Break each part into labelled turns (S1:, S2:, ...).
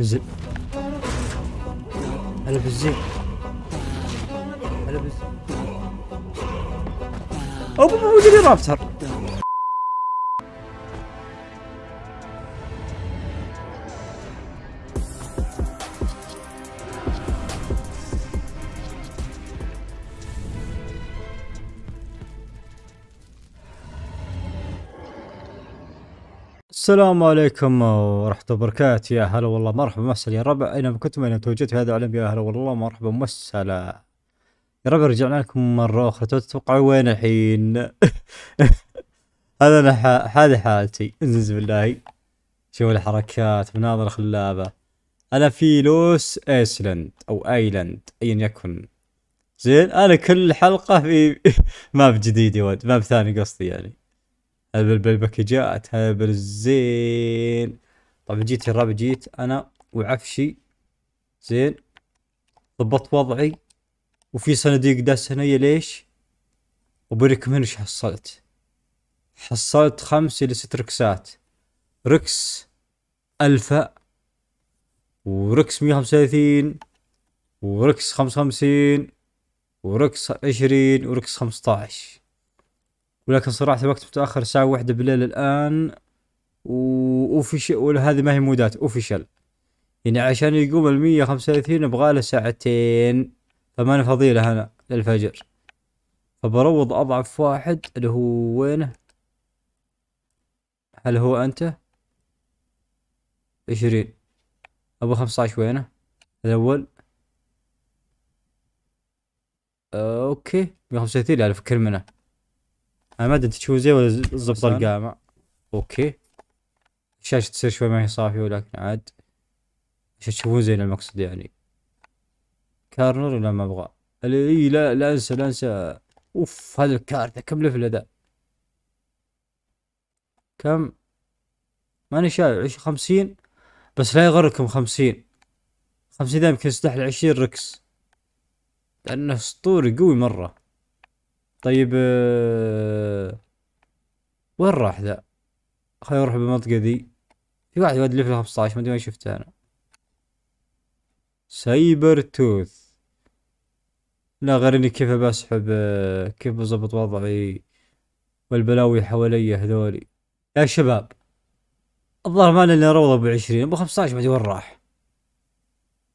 S1: is it out of his Oh, but we did السلام عليكم ورحمة الله وبركاته يا هلا والله مرحبا مسهلا يا ربع اينما كنتم اينما توجدت في هذا العالم يا هلا والله مرحبا مسهلا يا ربع رجعنا لكم مرة أخرى تتوقعوا وين الحين؟ هذا أنا هذا حالتي انزل بالله شوف الحركات مناظر خلابة أنا في لوس ايسلند أو ايلاند أيا يكن زين أنا كل حلقة في ماب جديد يا ولد ماب ثاني قصدي يعني هذا بالباكجات هذا بالزين طبعا جيت الرابع جيت انا وعفشي زين ضبطت وضعي وفي صناديق داس هنية ليش؟ وبريكم هنا حصلت حصلت خمس الى ست ركسات ركس الفا وركس مية وخمسة وثلاثين وركس خمسة وخمسين وركس عشرين وركس خمسة عشر ولكن صراحه الوقت متاخر الساعه واحدة بالليل الان وفي وهذه ما هي مودات أوفيشل يعني عشان يقوم ال وثلاثين ابغى له ساعتين فما انا فاضي له للفجر فبروض اضعف واحد اللي هو وينه هل هو انت عشرين ابو خمسة وينه الاول اوكي مية وخمسة وثلاثين الف كل منه انا ما ادري تشوزي ولا ضبط القامة اوكي الشاشة تصير شوي ما هي صافية ولكن عاد عشان تشوفون زين المقصد يعني كارنر ولا ما ابغى اي لا لا انسى لا انسى اوف هذا الكارثة كم ليفل ذا كم ماني شايف عش خمسين بس لا يغركم خمسين خمسين ذا يمكن يستحل عشرين ركس لانه اسطوري قوي مرة طيب آه، وين راح ذا خلينا نروح بالمنطقة ذي في واحد واد ليفل 15 ما ادري وين شفته انا سايبر توث لا غير اني كيف بسحب آه، كيف بظبط وضعي والبلاوي حوالي هذولي يا شباب الظاهر ما لنا روضة ب 20 ابو 15 ما ادري وين راح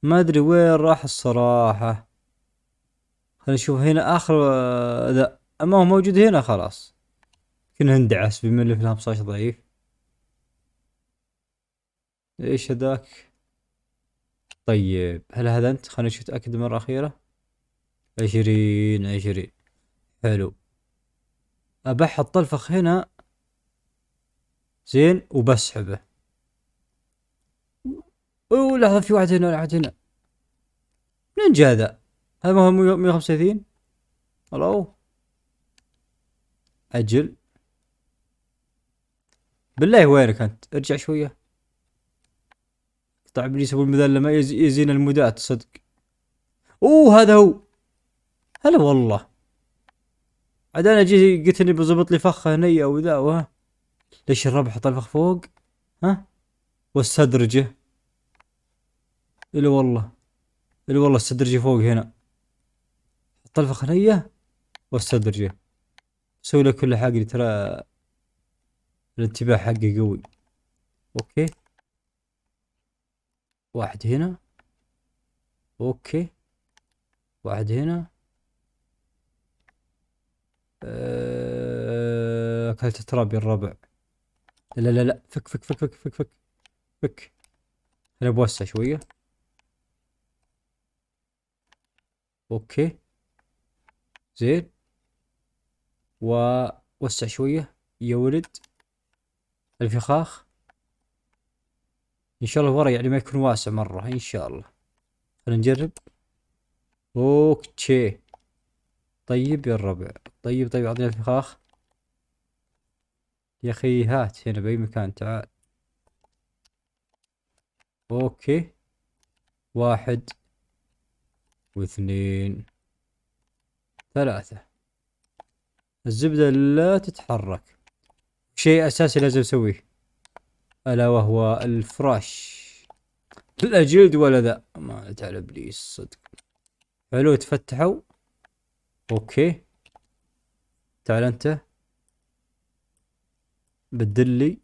S1: ما ادري وين راح الصراحة خلينا نشوف هنا اخر ذا اما هو موجود هنا خلاص كنا ندعس بما ان الفيلم ضعيف ايش هذاك طيب هل هذا انت خلينا نشوف اتاكد مره اخيره عشرين عشرين حلو أبحط الفخ هنا زين وبسحبه اوه لحظة في واحد هنا واحد هنا من جا ذا هذا ما هو 135 الو اجل بالله وينك انت ارجع شويه طيب ابليس ابو المذله ما يزين المدات صدق اوه هذا هو هلا والله عاد انا جيت قلت اني بظبط لي فخه هنيه وذا وها ليش الربع حط الفخ فوق ها واستدرجه الا والله الا والله استدرجه فوق هنا الفخرية الخلفية والصدرية سوي له كل حاجة ترى الانتباه حقي قوي اوكي واحد هنا اوكي واحد هنا آه، اكلت تراب يا الربع لا لا لا فك فك فك فك فك فك فك انا بوسع شوية اوكي زين ووسع شوية يا ولد الفخاخ ان شاء الله ورا يعني ما يكون واسع مرة ان شاء الله خلينا نجرب اوكي طيب يا الربع طيب طيب اعطينا الفخاخ يا اخي هات هنا باي مكان تعال اوكي واحد واثنين ثلاثة الزبدة لا تتحرك شيء أساسي لازم أسويه ألا وهو الفراش لا جلد ولا ذا ما على ابليس صدق حلو تفتحوا اوكي تعال انت بدلي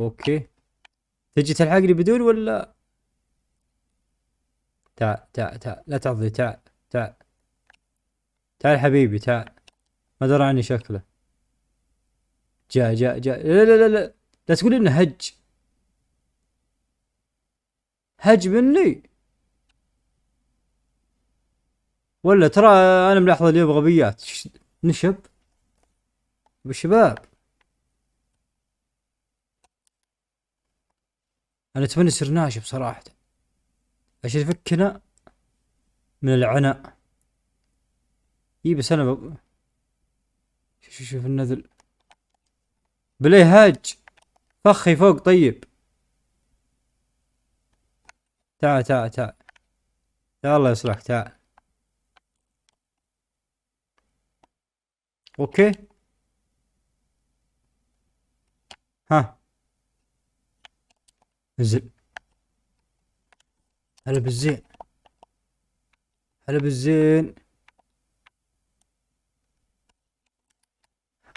S1: اوكي تجي تلحقني بدون ولا تعال تعال تعال لا تعضي تعال تعال تعال حبيبي تعال ما درى عني شكله جاء جاء جاء لا لا لا لا لا تقول انه هج هج مني ولا ترى انا ملاحظه اليوم غبيات نشب بالشباب انا اتمنى يصير ناشب صراحه عشان يفكنا من العناء اي بس انا بب... شوف شوف النذل بلاي هاج فخي فوق طيب تعال تعال تعال تعال الله يصلحك تعال اوكي ها انزل هلا بالزين هلا بالزين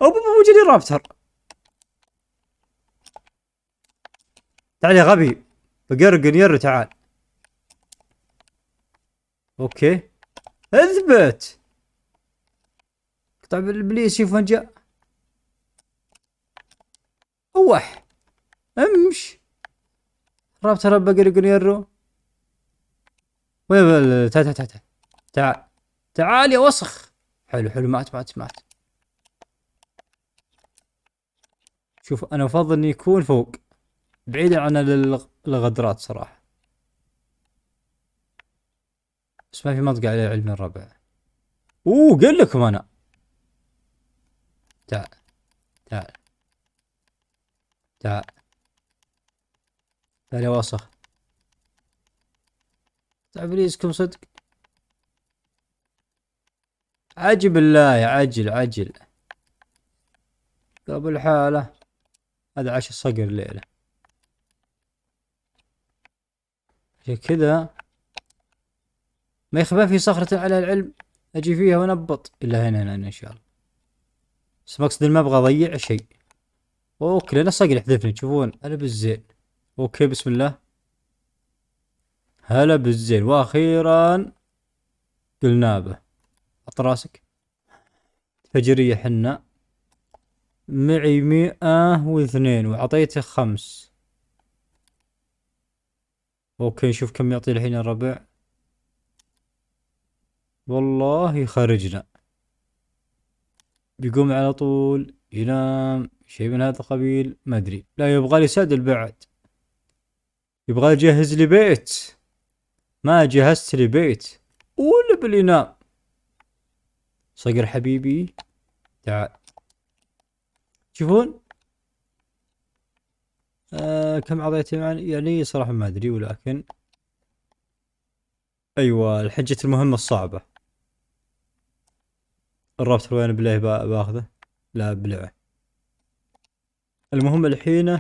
S1: او موجود رابتر تعال يا غبي بقرقن ير تعال اوكي اثبت طيب بالابليس شوف وين جاء اوح امش رابتر بقرقن يرو وين تعال تعال تعال تعال تعال يا وسخ حلو حلو مات مات مات شوف انا افضل اني يكون فوق بعيدا عن الغدرات صراحه بس ما في منطقه عليه علم الربع اوه قل لكم انا تعال تعال تعال تعال يا وسخ تعب ريسكم صدق عجب الله يا عجل عجل قبل حالة هذا عشا صقر ليلة كذا ما يخفى في صخرة على العلم اجي فيها ونبط الا هنا هنا ان شاء الله بس مقصد ما ابغى اضيع شيء اوكي لان صقر يحذفني تشوفون انا بالزين اوكي بسم الله هلا بالزين واخيرا قلنا به حط راسك فجرية حنا معي مئة واثنين وعطيته خمس اوكي نشوف كم يعطي الحين الربع والله يخرجنا بيقوم على طول ينام شيء من هذا القبيل ما ادري لا يبغى لي سدل بعد يبغى يجهز لي بيت ما جهزت لي بيت ولا بلينا صقر حبيبي تعال شوفون آه كم عطيته يعني صراحة ما أدري ولكن أيوة الحجة المهمة الصعبة الرابط وين بليه باخذه لا بلعه المهم الحين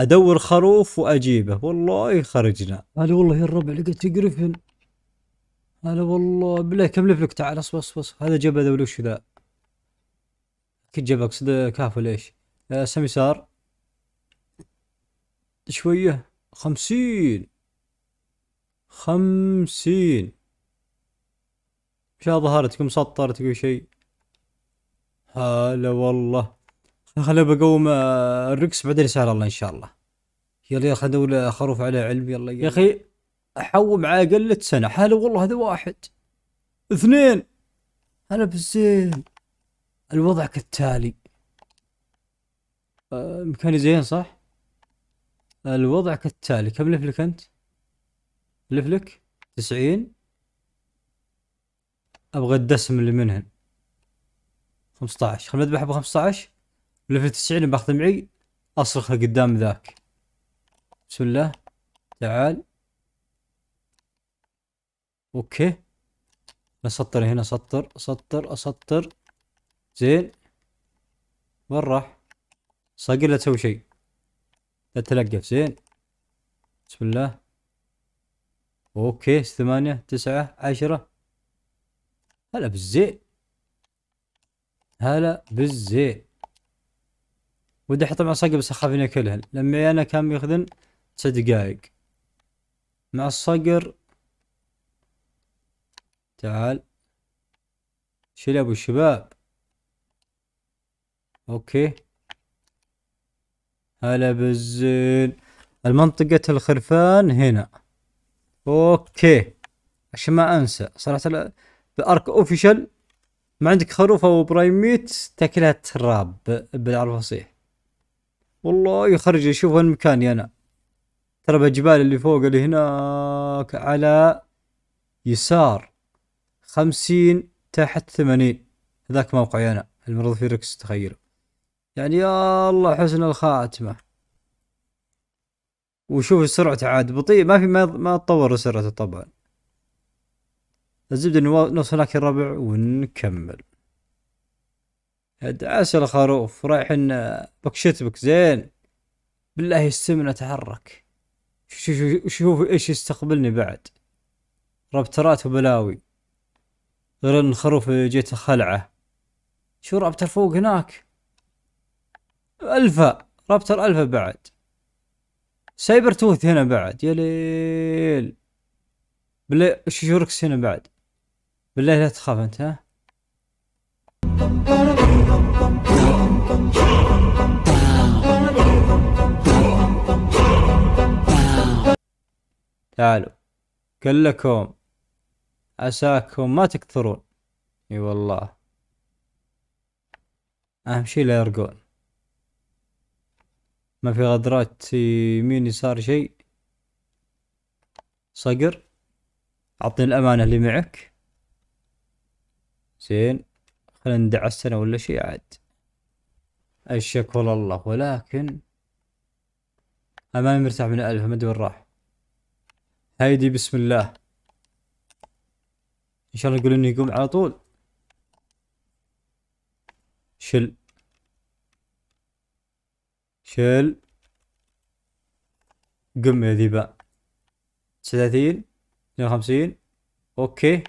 S1: ادور خروف واجيبه والله خرجنا هلا والله يا الربع لقيت تقرفن هلا والله بالله كم لفلك تعال اصبر اصبر هذا جاب ذا وش ذا كنت جاب اقصد كاف ولا ايش آه، سمسار شويه خمسين خمسين شا ظهرتك مسطرتك وشي هلا والله خليني بقوم آه، الركس بعدين يسهل الله ان شاء الله يلا يا اخي دولة آه، خروف على علم يلا, يا اخي احوم على قلة سنة حلو والله هذا واحد اثنين هلا بالزين الوضع كالتالي آه، مكاني زين صح؟ الوضع كالتالي كم لفلك انت؟ لفلك تسعين ابغى الدسم اللي منهن خمسة عشر خلنا نذبح بخمسة عشر لفة 90 باخذ معي اصرخه قدام ذاك بسم الله تعال اوكي نسطر هنا سطر سطر اسطر زين وين راح؟ صقر لا تسوي شيء لا تلقف زين بسم الله اوكي ثمانية تسعة عشرة هلا بالزين هلا بالزين ودي احط الصقر بس اخاف اني اكلها لما انا كان ياخذن تسع دقايق مع الصقر تعال شيل ابو الشباب اوكي هلا بالزين المنطقة الخرفان هنا اوكي عشان ما انسى صراحة بارك اوفيشل ما عندك خروف او برايم ميت تاكلها تراب بالعربي الفصيح والله يخرج يشوف وين مكاني انا ترى بالجبال اللي فوق اللي هناك على يسار خمسين تحت ثمانين هذاك موقعي انا المرض في ركس تخيل يعني يا الله حسن الخاتمة وشوف السرعة عاد بطيء ما في ما, ما تطور سرعته طبعا الزبدة نوصل هناك الربع ونكمل دعس الخروف ان آه، بكشتبك زين بالله السمنة تحرك شوف شوف ايش يستقبلني بعد ربترات وبلاوي غير ان خروف جيت خلعه شو رابتر فوق هناك الفا رابتر الفا بعد سايبر توث هنا بعد يا ليل بالله ركس هنا بعد بالله لا تخاف انت ها تعالوا كلكم عساكم ما تكثرون اي والله اهم شي لا يرقون ما في غدرات يمين يسار شيء صقر اعطني الامانة اللي معك زين خلينا ندعس سنة ولا شي عاد الشك والله ولكن أماني مرتاح من ألف ما أدري وين راح هايدي بسم الله ان شاء الله يقول انه يقوم على طول شل شل قم يا ذيبا ثلاثين اثنين وخمسين اوكي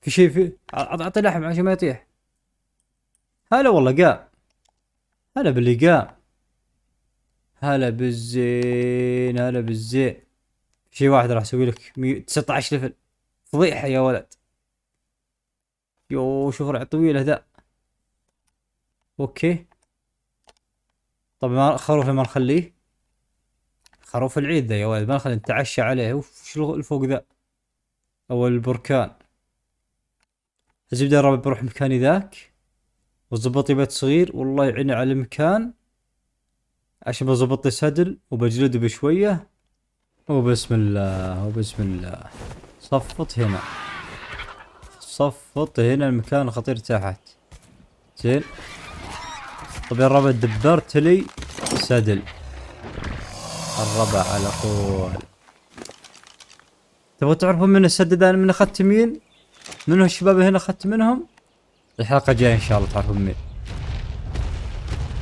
S1: في شيء في اعطي لحم عشان ما يطيح هلا والله قام هلا باللي قام هلا بالزين هلا بالزين شي واحد راح اسوي لك 19 ليفل فضيحه يا ولد يو شوف رع طويله ذا اوكي ما خروف ما نخليه خروف العيد ذا يا ولد ما نخليه نتعشى عليه اوف شو الفوق ذا او البركان الزبده الرابع بروح مكاني ذاك وظبطي بيت صغير والله يعين على المكان عشان بظبط لي سدل وبجلده بشوية وبسم الله وبسم الله صفط هنا صفط هنا المكان الخطير تحت زين طب يا الربع دبرت لي سدل الربع على طول تبغوا تعرفون من السدد انا من اخذت مين؟ من الشباب هنا اخذت منهم؟ الحلقة الجاية ان شاء الله تعرفون مين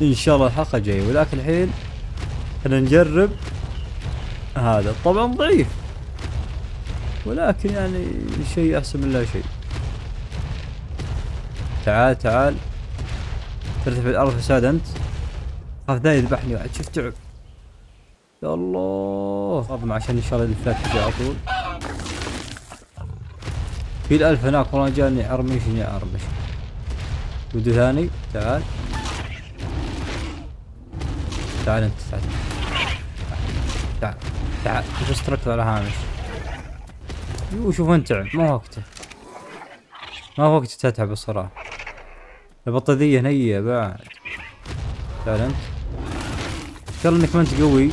S1: ان شاء الله الحلقه جايه ولكن الحين احنا نجرب هذا طبعا ضعيف ولكن يعني شيء احسن من لا شيء تعال تعال ترتفع الارض فساد انت خاف ذا يذبحني بعد شفت تعب يا الله اضمع عشان ان شاء الله الفلات تجي على طول في الالف هناك والله جاني ارمشني يا ودو ثاني تعال تعال انت تعال تعال تعال شوف استرك على هامش يو شوف انت ما وقته ما وقته تتعب الصراحة البطارية نية بعد تعال انت ترى انك ما انت قوي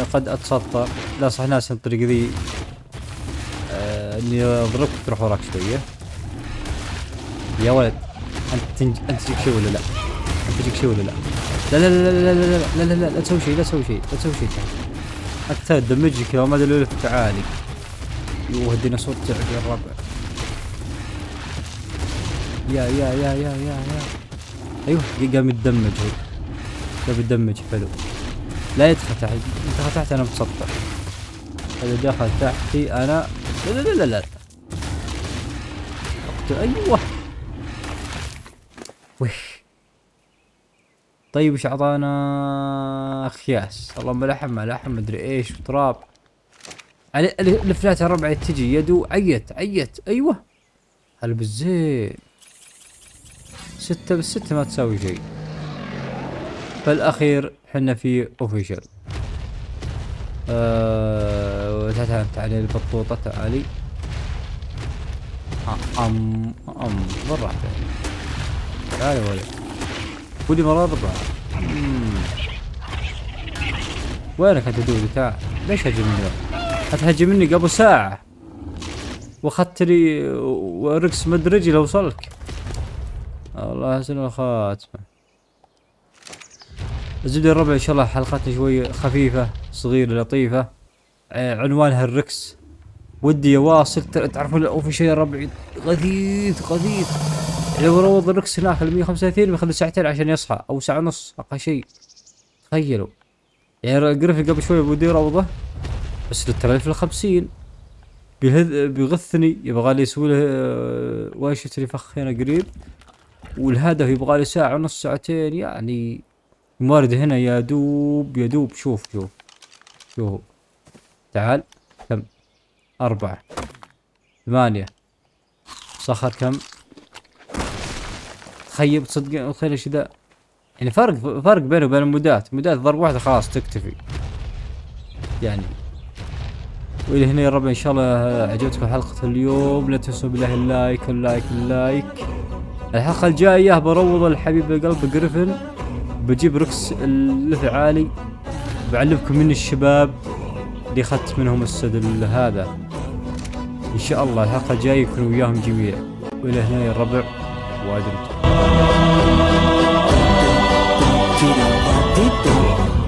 S1: لقد اتسطر لا صح ناس الطريق ذي آه، اني اضربك تروح وراك شوية يا ولد انت تنج... انت تجيك شيء ولا لا؟ انت تجيك شيء ولا لا؟ لا لا لا لا لا لا لا لا لا تسوي شيء لا تسوي شيء لا تسوي شيء حتى دمجي كذا ما ادري لفت تعالي يوه الديناصور تعب يا الربع يا يا يا يا يا يا ايوه قام يتدمج هو قام يتدمج حلو لا يدخل تحت يدخل تحت انا متسطح اذا دخل تحتي انا لا لا لا لا اقتل ايوه وش طيب ايش اعطانا اخياس اللهم لحم ما ملحم مدري ايش وتراب الفلات الربع تجي يدو عيت عيت ايوه هل بالزين ستة بالستة ما تساوي شيء فالاخير حنا في اوفيشال أه تعال تعالي البطوطة تعالي ام ام بالراحة تعالي ولد ودي مرة أربعة وينك أنت دودي تعال ليش هاجمني هتهاجمني قبل ساعة واخذت لي ورقص مدرجي لو وصلك الله يحسن الخاتمة الزبدة الربع ان شاء الله حلقتنا شوي خفيفة صغيرة لطيفة عنوانها الركس ودي اواصل تعرفون في شيء ربعي غثيث غثيث لو روض الركس هناك ال 135 بيخلي ساعتين عشان يصحى او ساعه ونص اقل شيء تخيلوا يعني جريفن قبل شوي بودي روضه بس للترى في ال 50 بيهذ بيغثني يبغى لي يسوي له آه، وايش لي فخ هنا قريب والهدف يبغى لي ساعه ونص ساعتين يعني الموارد هنا يا دوب يا دوب شوف شوف شوف تعال كم أربعة ثمانية صخر كم خيب صدق الخير ايش ذا يعني فرق فرق بينه وبين المودات المودات ضرب واحده خلاص تكتفي يعني والى هنا يا رب ان شاء الله عجبتكم حلقه اليوم لا تنسوا بالله اللايك اللايك اللايك الحلقه الجايه بروض الحبيب القلب جريفن بجيب ركس اللف عالي بعلمكم من الشباب اللي اخذت منهم السد هذا ان شاء الله الحلقه الجايه يكون وياهم جميع والى هنا يا الربع وادمتم Cool.